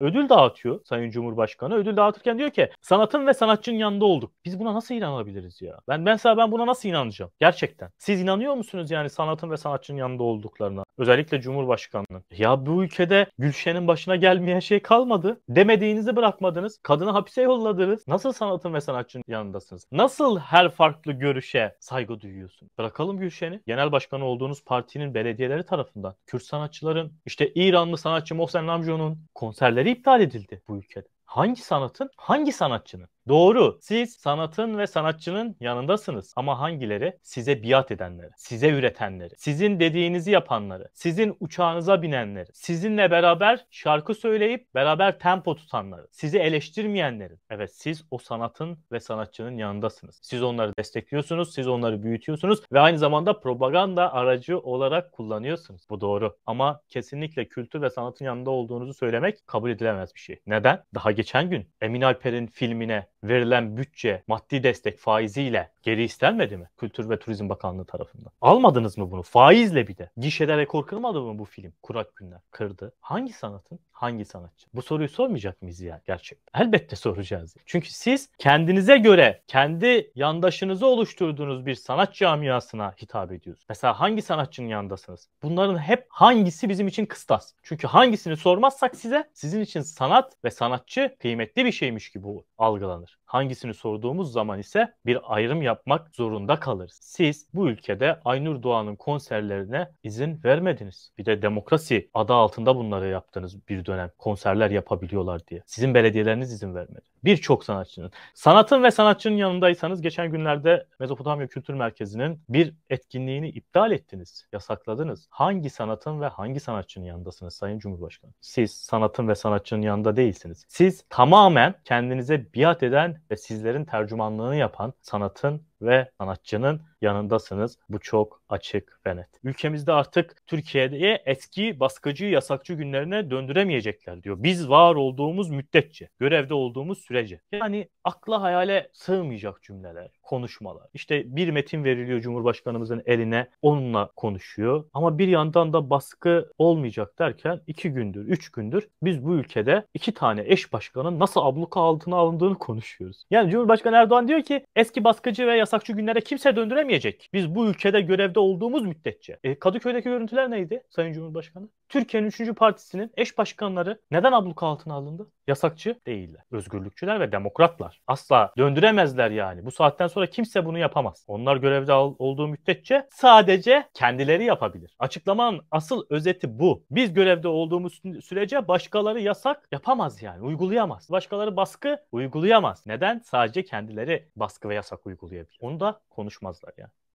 ödül dağıtıyor Sayın Cumhurbaşkanı. Ödül dağıtırken diyor ki sanatın ve sanatçının yanında olduk. Biz buna nasıl inanabiliriz ya? Ben ben ben buna nasıl inanacağım? Gerçekten. Siz inanıyor musunuz yani sanatın ve sanatçının yanında olduklarına? Özellikle Cumhurbaşkanlığı. Ya bu ülkede Gülşen'in başına gelmeyen şey kalmadı. Demediğinizi bırakmadınız. Kadını hapise yolladınız. Nasıl sanatın ve sanatçının yanındasınız? Nasıl her farklı görüşe saygı duyuyorsun? Bırakalım Gülşen'i. Genel başkanı olduğunuz partinin belediyeleri tarafından Kürt sanatçıların işte İranlı sanatçı Mohsen Namjo'nun konserleri iptal edildi bu ülkede. Hangi sanatın, hangi sanatçının? Doğru. Siz sanatın ve sanatçının yanındasınız ama hangileri? Size biat edenleri, size üretenleri, sizin dediğinizi yapanları, sizin uçağınıza binenleri, sizinle beraber şarkı söyleyip beraber tempo tutanları, sizi eleştirmeyenlerin. Evet siz o sanatın ve sanatçının yanındasınız. Siz onları destekliyorsunuz, siz onları büyütüyorsunuz ve aynı zamanda propaganda aracı olarak kullanıyorsunuz. Bu doğru. Ama kesinlikle kültür ve sanatın yanında olduğunuzu söylemek kabul edilemez bir şey. Neden? Daha geçen gün Emin Alper'in filmine verilen bütçe, maddi destek faiziyle geri istenmedi mi? Kültür ve Turizm Bakanlığı tarafından. Almadınız mı bunu? Faizle bir de. Gişede rekor kırmadı mı bu film? Kurak günler. Kırdı. Hangi sanatın? Hangi sanatçı? Bu soruyu sormayacak mıyız ya gerçekten? Elbette soracağız. Çünkü siz kendinize göre kendi yandaşınızı oluşturduğunuz bir sanat camiasına hitap ediyorsunuz. Mesela hangi sanatçının yandasınız? Bunların hep hangisi bizim için kıstas? Çünkü hangisini sormazsak size sizin için sanat ve sanatçı kıymetli bir şeymiş gibi algılanır. Hangisini sorduğumuz zaman ise bir ayrım yapmak zorunda kalırız. Siz bu ülkede Aynur Doğan'ın konserlerine izin vermediniz. Bir de demokrasi adı altında bunları yaptınız bir dönem. Konserler yapabiliyorlar diye. Sizin belediyeleriniz izin vermedi. Birçok sanatçının. Sanatın ve sanatçının yanındaysanız geçen günlerde Mezopotamya Kültür Merkezi'nin bir etkinliğini iptal ettiniz, yasakladınız. Hangi sanatın ve hangi sanatçının yanındasınız Sayın Cumhurbaşkanı? Siz sanatın ve sanatçının yanında değilsiniz. Siz tamamen kendinize biat eden ve sizlerin tercümanlığını yapan sanatın ve sanatçının yanındasınız. Bu çok açık ve net. Ülkemizde artık Türkiye'de eski baskıcı yasakçı günlerine döndüremeyecekler diyor. Biz var olduğumuz müddetçe, görevde olduğumuz sürece. Yani akla hayale sığmayacak cümleler, konuşmalar. İşte bir metin veriliyor Cumhurbaşkanımızın eline onunla konuşuyor. Ama bir yandan da baskı olmayacak derken iki gündür, üç gündür biz bu ülkede iki tane eş başkanın nasıl abluka altına alındığını konuşuyoruz. Yani Cumhurbaşkanı Erdoğan diyor ki eski baskıcı ve yasakçı günlere kimse döndüremeyecek. Biz bu ülkede görevde Türkiye'de olduğumuz müddetçe. E, Kadıköy'deki görüntüler neydi Sayın Cumhurbaşkanı? Türkiye'nin 3. Partisi'nin eş başkanları neden abluka altına alındı? Yasakçı değiller. Özgürlükçüler ve demokratlar. Asla döndüremezler yani. Bu saatten sonra kimse bunu yapamaz. Onlar görevde olduğu müddetçe sadece kendileri yapabilir. Açıklamanın asıl özeti bu. Biz görevde olduğumuz sürece başkaları yasak yapamaz yani. Uygulayamaz. Başkaları baskı uygulayamaz. Neden? Sadece kendileri baskı ve yasak uygulayabilir. Onu da konuşmazlar yani.